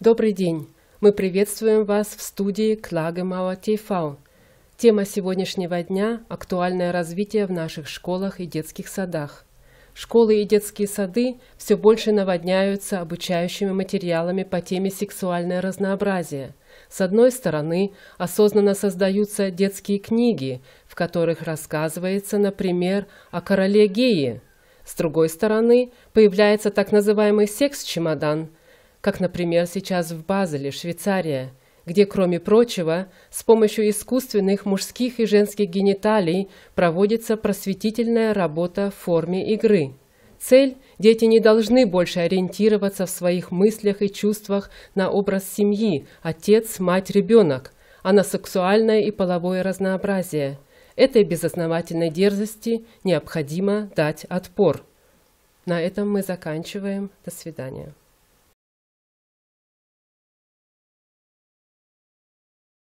Добрый день! Мы приветствуем вас в студии Клагемауа ТВ. Тема сегодняшнего дня – актуальное развитие в наших школах и детских садах. Школы и детские сады все больше наводняются обучающими материалами по теме «Сексуальное разнообразие». С одной стороны, осознанно создаются детские книги, в которых рассказывается, например, о короле Геи. С другой стороны, появляется так называемый «секс-чемодан», как, например, сейчас в Базеле, Швейцария, где, кроме прочего, с помощью искусственных мужских и женских гениталий проводится просветительная работа в форме игры. Цель – дети не должны больше ориентироваться в своих мыслях и чувствах на образ семьи – отец, мать, ребенок, а на сексуальное и половое разнообразие. Этой безосновательной дерзости необходимо дать отпор. На этом мы заканчиваем. До свидания.